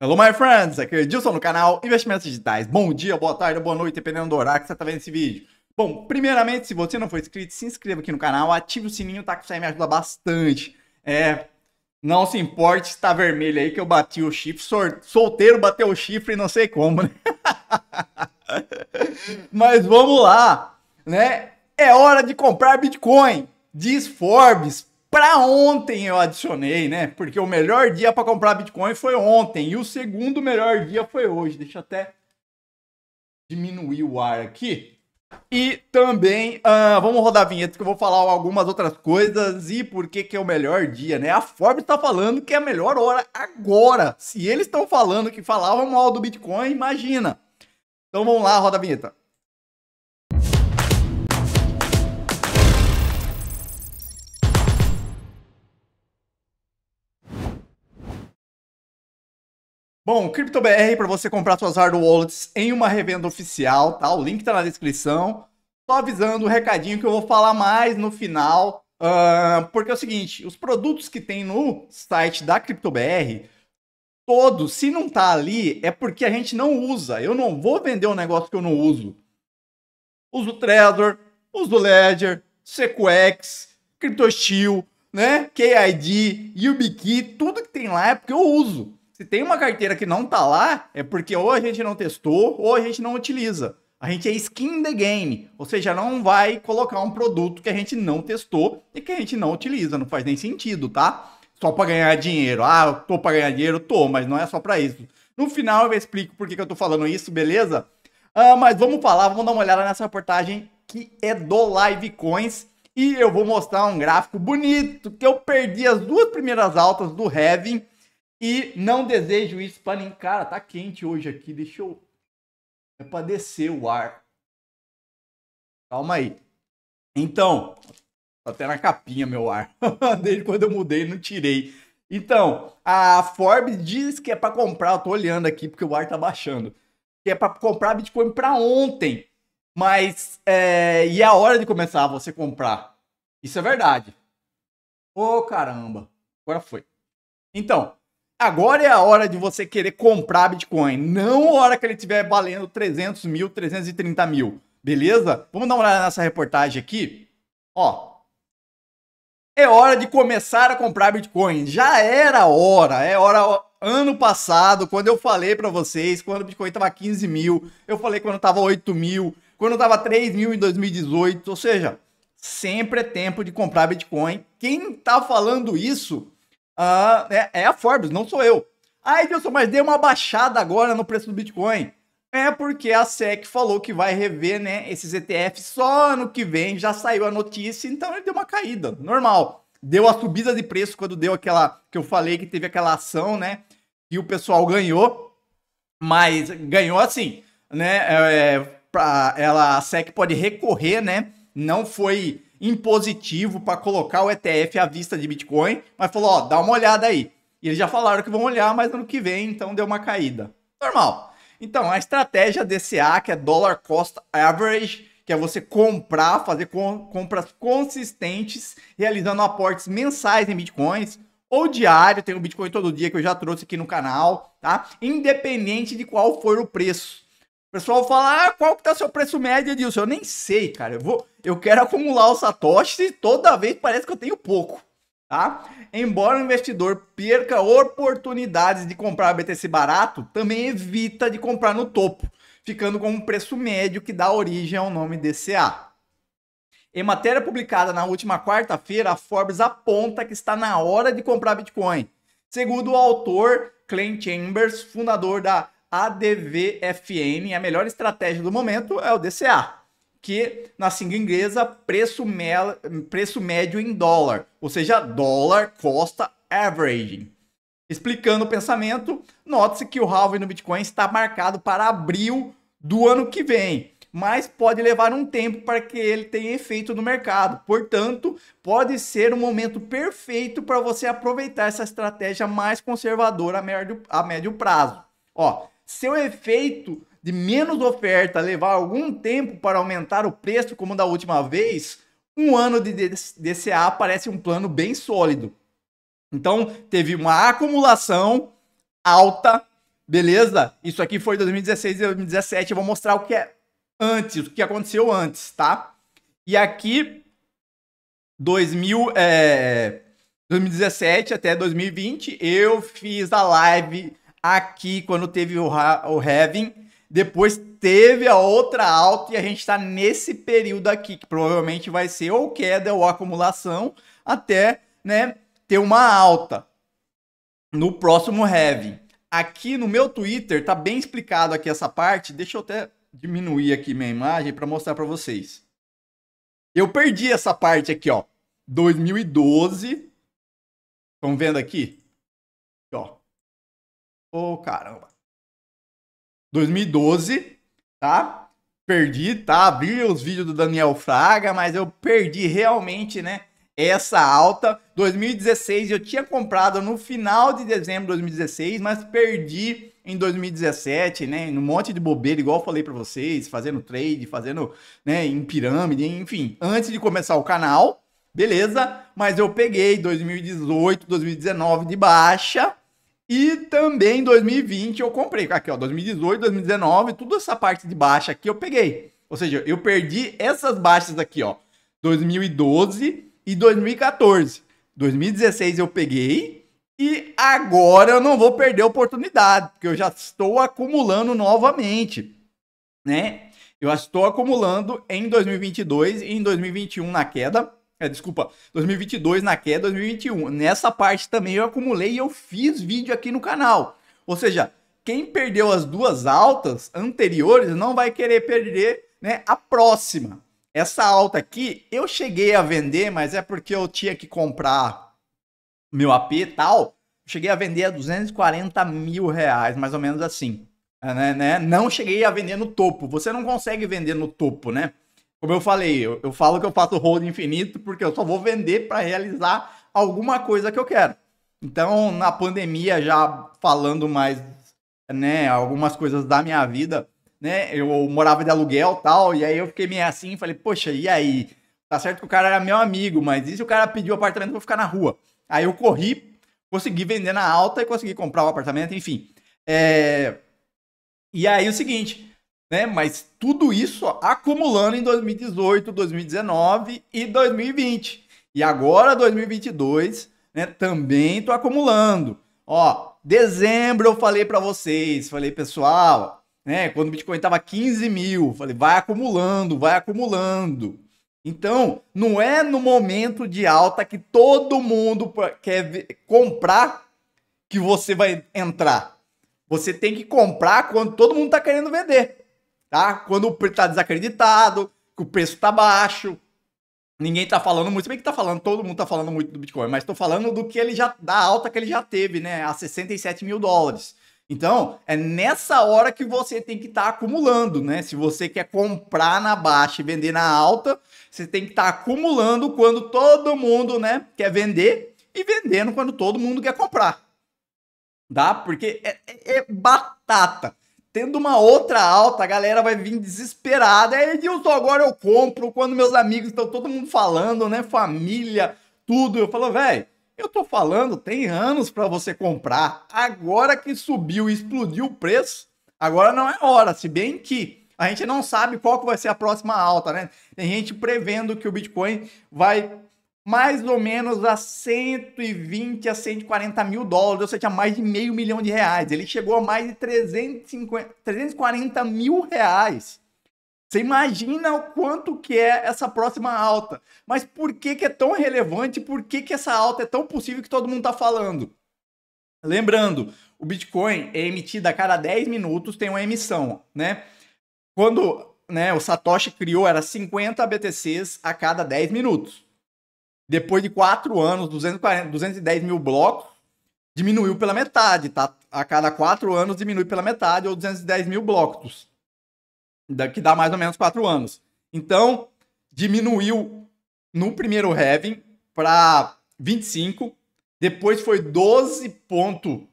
Hello, my friends! Aqui é o Edilson no canal Investimentos Digitais. Bom dia, boa tarde, boa noite, dependendo do horário que você está vendo esse vídeo. Bom, primeiramente, se você não for inscrito, se inscreva aqui no canal, ative o sininho, tá? Que isso aí me ajuda bastante. É, não se importe se tá vermelho aí que eu bati o chifre. Solteiro bateu o chifre e não sei como, né? Mas vamos lá, né? É hora de comprar Bitcoin, diz Forbes. Para ontem eu adicionei, né? Porque o melhor dia para comprar Bitcoin foi ontem e o segundo melhor dia foi hoje. Deixa eu até diminuir o ar aqui. E também, uh, vamos rodar a vinheta que eu vou falar algumas outras coisas e por que que é o melhor dia, né? A Forbes está falando que é a melhor hora agora. Se eles estão falando que falavam mal do Bitcoin, imagina. Então vamos lá, roda a vinheta. Bom, CryptoBR para você comprar suas hard wallets em uma revenda oficial, tá? O link está na descrição. Só avisando o um recadinho que eu vou falar mais no final, uh, porque é o seguinte, os produtos que tem no site da CryptoBR, todos, se não tá ali, é porque a gente não usa. Eu não vou vender um negócio que eu não uso. Uso o Trezor, uso o Ledger, Sequex, CryptoSteel, né? KID, YubiKey, tudo que tem lá é porque eu uso se tem uma carteira que não tá lá, é porque ou a gente não testou ou a gente não utiliza. A gente é skin the game, ou seja, não vai colocar um produto que a gente não testou e que a gente não utiliza, não faz nem sentido, tá? Só para ganhar dinheiro. Ah, eu tô para ganhar dinheiro, tô, mas não é só para isso. No final eu explico por que, que eu tô falando isso, beleza? Ah, mas vamos falar, vamos dar uma olhada nessa reportagem que é do Live Coins e eu vou mostrar um gráfico bonito que eu perdi as duas primeiras altas do Heaven e não desejo isso para ninguém. Cara, tá quente hoje aqui, deixa eu. É para descer o ar. Calma aí. Então, tá até na capinha meu ar. Desde quando eu mudei, não tirei. Então, a Forbes diz que é para comprar, eu tô olhando aqui porque o ar tá baixando. Que é para comprar Bitcoin para ontem. Mas é, e é a hora de começar você comprar? Isso é verdade. Ô oh, caramba, agora foi. Então, Agora é a hora de você querer comprar Bitcoin, não a hora que ele estiver valendo 300 mil, 330 mil, beleza? Vamos dar uma olhada nessa reportagem aqui. Ó, é hora de começar a comprar Bitcoin. Já era hora, é hora. Ano passado, quando eu falei para vocês, quando o Bitcoin estava 15 mil, eu falei quando estava 8 mil, quando estava 3 mil em 2018, ou seja, sempre é tempo de comprar Bitcoin. Quem tá falando isso ah, é, é a Forbes, não sou eu. Ah, Edilson, mas deu uma baixada agora no preço do Bitcoin. É porque a SEC falou que vai rever né, esses ETFs só ano que vem, já saiu a notícia, então ele deu uma caída, normal. Deu a subida de preço quando deu aquela, que eu falei que teve aquela ação, né, e o pessoal ganhou, mas ganhou assim, né, é, pra ela, a SEC pode recorrer, né, não foi impositivo para colocar o ETF à vista de Bitcoin, mas falou, ó, dá uma olhada aí. E eles já falaram que vão olhar, mas ano que vem, então deu uma caída. Normal. Então, a estratégia DCA, que é Dollar Cost Average, que é você comprar, fazer compras consistentes, realizando aportes mensais em Bitcoins, ou diário, tem o Bitcoin todo dia que eu já trouxe aqui no canal, tá? Independente de qual for o preço pessoal fala, ah, qual que tá seu preço médio, Edilson? Eu nem sei, cara. Eu, vou, eu quero acumular o satoshi e toda vez parece que eu tenho pouco, tá? Embora o investidor perca oportunidades de comprar BTC barato, também evita de comprar no topo, ficando com um preço médio que dá origem ao nome DCA. Em matéria publicada na última quarta-feira, a Forbes aponta que está na hora de comprar Bitcoin. Segundo o autor Clint Chambers, fundador da ADVFN, a melhor estratégia do momento é o DCA, que na sigla inglesa, preço, preço médio em dólar, ou seja, dólar costa averaging. Explicando o pensamento, note-se que o halving no Bitcoin está marcado para abril do ano que vem, mas pode levar um tempo para que ele tenha efeito no mercado. Portanto, pode ser um momento perfeito para você aproveitar essa estratégia mais conservadora a médio, a médio prazo. Ó, seu efeito de menos oferta levar algum tempo para aumentar o preço, como da última vez, um ano de DCA parece um plano bem sólido. Então, teve uma acumulação alta, beleza? Isso aqui foi 2016 e 2017. Eu vou mostrar o que é antes, o que aconteceu antes, tá? E aqui, 2000, é, 2017 até 2020, eu fiz a live Aqui, quando teve o, o Heaven, depois teve a outra alta e a gente está nesse período aqui, que provavelmente vai ser ou queda ou acumulação, até né, ter uma alta no próximo Heaven. Aqui no meu Twitter tá bem explicado aqui essa parte. Deixa eu até diminuir aqui minha imagem para mostrar para vocês. Eu perdi essa parte aqui, ó. 2012. Estão vendo aqui? Ô, oh, caramba. 2012, tá? Perdi, tá? Abri os vídeos do Daniel Fraga, mas eu perdi realmente, né? Essa alta. 2016 eu tinha comprado no final de dezembro de 2016, mas perdi em 2017, né? Num monte de bobeira, igual eu falei para vocês, fazendo trade, fazendo, né, em pirâmide, enfim, antes de começar o canal, beleza? Mas eu peguei 2018, 2019 de baixa, e também em 2020 eu comprei. Aqui, ó, 2018, 2019, tudo essa parte de baixa aqui eu peguei. Ou seja, eu perdi essas baixas aqui, ó. 2012 e 2014. 2016 eu peguei e agora eu não vou perder a oportunidade, porque eu já estou acumulando novamente, né? Eu já estou acumulando em 2022 e em 2021 na queda é, desculpa, 2022 na queda 2021. Nessa parte também eu acumulei e eu fiz vídeo aqui no canal. Ou seja, quem perdeu as duas altas anteriores não vai querer perder né, a próxima. Essa alta aqui eu cheguei a vender, mas é porque eu tinha que comprar meu AP e tal. Cheguei a vender a 240 mil reais, mais ou menos assim. É, né, né? Não cheguei a vender no topo. Você não consegue vender no topo, né? Como eu falei, eu, eu falo que eu faço hold infinito porque eu só vou vender para realizar alguma coisa que eu quero. Então, na pandemia, já falando mais, né, algumas coisas da minha vida, né, eu morava de aluguel tal, e aí eu fiquei meio assim, falei, poxa, e aí? Tá certo que o cara era meu amigo, mas e se o cara pediu apartamento pra ficar na rua? Aí eu corri, consegui vender na alta e consegui comprar o um apartamento, enfim. É... E aí é o seguinte, né? Mas tudo isso acumulando em 2018, 2019 e 2020. E agora 2022, né, também tô acumulando. Ó, dezembro eu falei para vocês, falei, pessoal, né, quando o Bitcoin tava 15 mil, falei, vai acumulando, vai acumulando. Então, não é no momento de alta que todo mundo quer comprar que você vai entrar. Você tem que comprar quando todo mundo está querendo vender tá? Quando o preço tá desacreditado, que o preço tá baixo, ninguém tá falando muito, se bem que tá falando, todo mundo tá falando muito do Bitcoin, mas tô falando do que ele já, da alta que ele já teve, né, a 67 mil dólares. Então, é nessa hora que você tem que estar tá acumulando, né? Se você quer comprar na baixa e vender na alta, você tem que estar tá acumulando quando todo mundo, né, quer vender e vendendo quando todo mundo quer comprar. Dá? Porque é, é, é batata tendo uma outra alta, a galera vai vir desesperada. É, Edilson, agora eu compro quando meus amigos estão todo mundo falando, né? Família, tudo. Eu falo, velho, eu tô falando, tem anos para você comprar. Agora que subiu e explodiu o preço, agora não é hora. Se bem que a gente não sabe qual que vai ser a próxima alta, né? Tem gente prevendo que o Bitcoin vai mais ou menos a 120 a 140 mil dólares, ou seja, mais de meio milhão de reais. Ele chegou a mais de 350, 340 mil reais. Você imagina o quanto que é essa próxima alta. Mas por que, que é tão relevante? Por que, que essa alta é tão possível que todo mundo está falando? Lembrando, o Bitcoin é emitido a cada 10 minutos, tem uma emissão, né? Quando né, o Satoshi criou, era 50 BTCs a cada 10 minutos depois de quatro anos, 240, 210 mil blocos, diminuiu pela metade, tá? A cada quatro anos diminui pela metade, ou 210 mil blocos, que dá mais ou menos quatro anos. Então, diminuiu no primeiro halving para 25, depois foi 12.5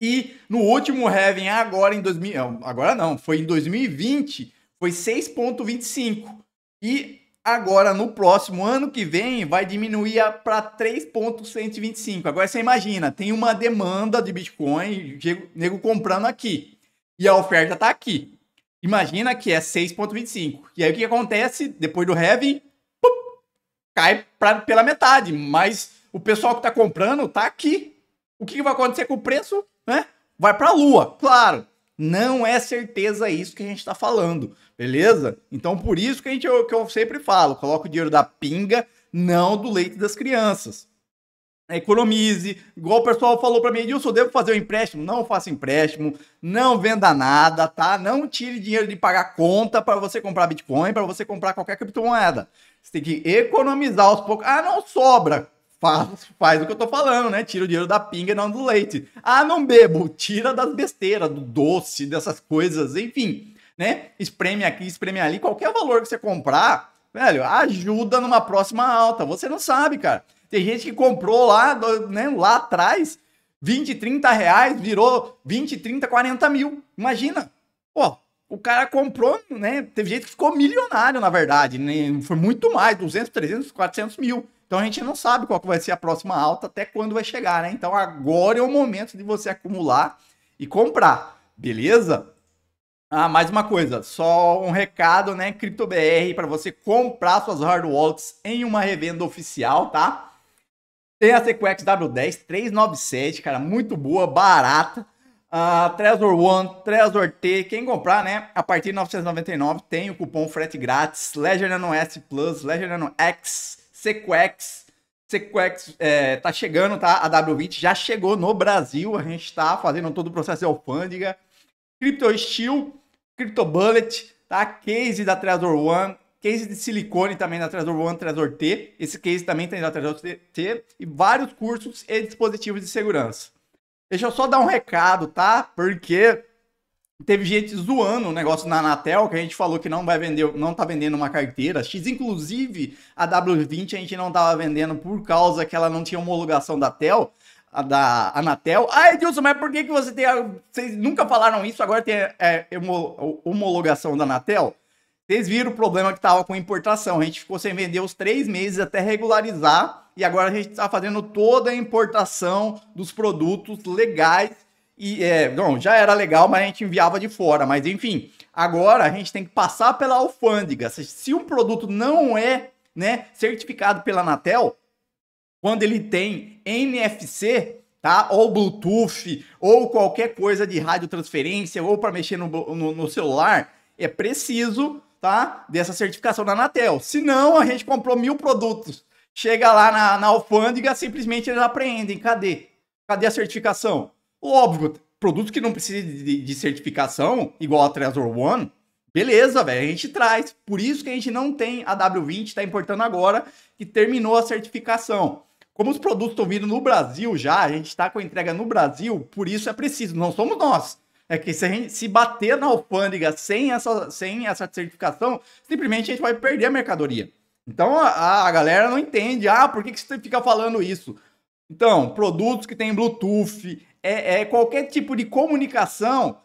e no último halving agora em 2000, agora não, foi em 2020, foi 6.25 e Agora, no próximo ano que vem, vai diminuir para 3,125. Agora você imagina, tem uma demanda de Bitcoin, nego comprando aqui. E a oferta está aqui. Imagina que é 6,25. E aí o que acontece? Depois do halving, cai pra, pela metade. Mas o pessoal que está comprando está aqui. O que, que vai acontecer com o preço? Né? Vai para a lua, claro. Não é certeza isso que a gente está falando. Beleza? Então, por isso que, a gente, que eu sempre falo: coloca o dinheiro da pinga, não do leite das crianças. Economize, igual o pessoal falou para mim, Edilson, devo fazer um empréstimo? Não faça empréstimo, não venda nada, tá? Não tire dinheiro de pagar conta para você comprar Bitcoin, para você comprar qualquer criptomoeda. Você tem que economizar aos poucos. Ah, não sobra. Faz, faz o que eu tô falando, né? Tira o dinheiro da pinga e não do leite. Ah, não bebo. Tira das besteiras, do doce, dessas coisas, enfim né? Espreme aqui, espreme ali. Qualquer valor que você comprar, velho, ajuda numa próxima alta. Você não sabe, cara. Tem gente que comprou lá, né, lá atrás, 20, 30 reais, virou 20, 30, 40 mil. Imagina. Pô, o cara comprou, né? Teve gente que ficou milionário, na verdade. Né? Foi muito mais, 200, 300, 400 mil. Então a gente não sabe qual vai ser a próxima alta, até quando vai chegar, né? Então agora é o momento de você acumular e comprar, beleza? Ah, mais uma coisa, só um recado, né? CryptoBR para você comprar suas hard wallets em uma revenda oficial, tá? Tem a Sequex W10 397, cara, muito boa, barata. Uh, Trezor One, Trezor T, quem comprar, né? A partir de 999 tem o cupom frete grátis, Ledger Nano S Plus, Ledger Nano X, Sequex. Sequex é, tá chegando, tá? A W20 já chegou no Brasil, a gente tá fazendo todo o processo de alfândega. CryptoSteel, CryptoBullet, tá? Case da Trezor One, case de silicone também da Trezor One, Trezor T. Esse case também tem da Trezor T e vários cursos e dispositivos de segurança. Deixa eu só dar um recado, tá? Porque teve gente zoando o negócio na Anatel, que a gente falou que não vai vender, não tá vendendo uma carteira. X, inclusive, a W20 a gente não tava vendendo por causa que ela não tinha homologação da TEL da Anatel. Ah, Edilson, mas por que, que você tem. A... Vocês nunca falaram isso, agora tem é, homologação da Anatel? Vocês viram o problema que tava com importação. A gente ficou sem vender os três meses até regularizar. E agora a gente está fazendo toda a importação dos produtos legais. E é, não, já era legal, mas a gente enviava de fora. Mas enfim, agora a gente tem que passar pela alfândega. Se, se um produto não é né, certificado pela Anatel, quando ele tem NFC, tá? Ou Bluetooth, ou qualquer coisa de radiotransferência, ou para mexer no, no, no, celular, é preciso, tá? Dessa certificação da Anatel. Senão, a gente comprou mil produtos. Chega lá na, na alfândega, simplesmente eles apreendem. Cadê? Cadê a certificação? Óbvio, produto que não precisa de, de certificação, igual a Trezor One, Beleza, velho, a gente traz. Por isso que a gente não tem a W20, tá importando agora, que terminou a certificação. Como os produtos estão vindo no Brasil já, a gente está com a entrega no Brasil, por isso é preciso, não somos nós. É que se, a gente, se bater na alfândega sem essa, sem essa certificação, simplesmente a gente vai perder a mercadoria. Então a, a galera não entende. Ah, por que, que você fica falando isso? Então, produtos que tem Bluetooth, é, é qualquer tipo de comunicação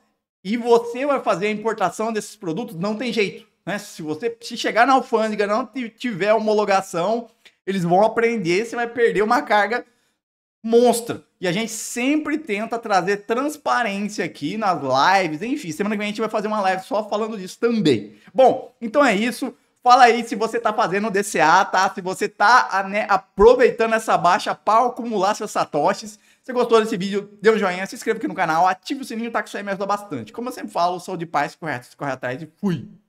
e você vai fazer a importação desses produtos, não tem jeito. Né? Se você se chegar na alfândega não tiver homologação, eles vão aprender, você vai perder uma carga monstra. E a gente sempre tenta trazer transparência aqui nas lives, enfim. Semana que vem a gente vai fazer uma live só falando disso também. Bom, então é isso. Fala aí se você tá fazendo DCA, tá? Se você tá né, aproveitando essa baixa para acumular seus satoshis. Se gostou desse vídeo, dê um joinha, se inscreva aqui no canal, ative o sininho, tá? Que isso aí me ajuda bastante. Como eu sempre falo, sou de paz, correto, corre atrás e fui!